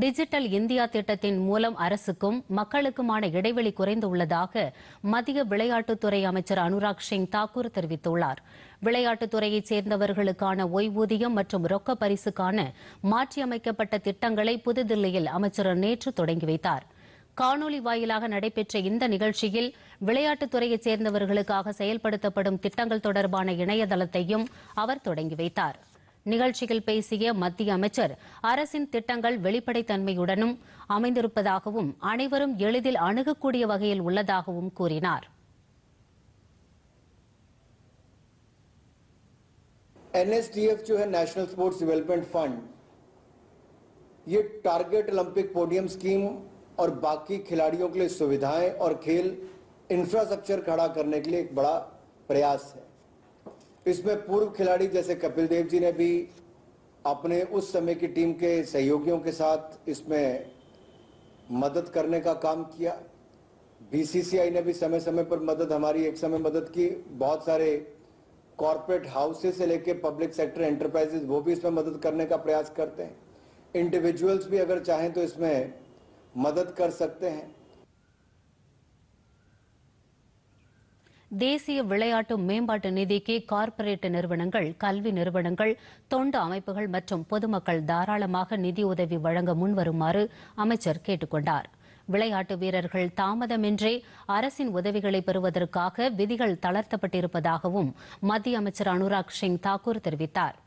digital India திட்டத்தின் மூலம் அரசுக்கும் மக்களுக்குமான இடைவெளி குறைந்துள்ளதாக மத்திய விளையாட்டுத்துறை அமைச்சர் அனுராக் சிங் தாக்கூர் தெரிவித்துள்ளார் விளையாட்டுத்துறையைச் சேர்ந்தவர்களுக்கான ஓய்வூதியம் மற்றும் ரொக்க பரிசுக்கான மாற்றியமைக்கப்பட்ட திட்டங்களை புதுதில்லியில் அமைச்சர் நேற்று தொடங்கி வைத்தார் காணொலி வாயிலாக நடைபெற்ற இந்த நிகழ்ச்சியில் விளையாட்டுத்துறையைச் சேர்ந்தவர்களுக்காக செயல்படுத்தப்படும் திட்டங்கள் தொடர்பான இணையதளத்தையும் அவர் தொடங்கி வைத்தாா் நிகழ்ச்சியில் பேசிய जो है नेशनल स्पोर्ट्स डेवलपमेंट फंड ये टारगेट ओलंपिक पोडियम स्कीम और बाकी खिलाड़ियों के लिए सुविधाएं और खेल इंफ्रास्ट्रक्चर खड़ा करने के लिए एक बड़ा प्रयास है इसमें पूर्व खिलाड़ी जैसे कपिल देव जी ने भी अपने उस समय की टीम के सहयोगियों के साथ इसमें मदद करने का काम किया बीसीसीआई ने भी समय समय पर मदद हमारी एक समय मदद की बहुत सारे कॉरपोरेट हाउसेस से लेके पब्लिक सेक्टर एंटरप्राइजेस वो भी इसमें मदद करने का प्रयास करते हैं इंडिविजुअल्स भी अगर चाहें तो इसमें मदद कर सकते हैं தேசிய விளையாட்டு மேம்பாட்டு நிதிக்கு கார்ப்பரேட் நிறுவனங்கள் கல்வி நிறுவனங்கள் தொண்டு அமைப்புகள் மற்றும் பொதுமக்கள் தாராளமாக நிதியுதவி வழங்க முன்வருமாறு அமைச்சர் கேட்டுக் விளையாட்டு வீரர்கள் தாமதமின்றி அரசின் உதவிகளை பெறுவதற்காக விதிகள் தளர்த்தப்பட்டிருப்பதாகவும் மத்திய அமைச்சர் அனுராக் சிங் தாக்கூர் தெரிவித்தாா்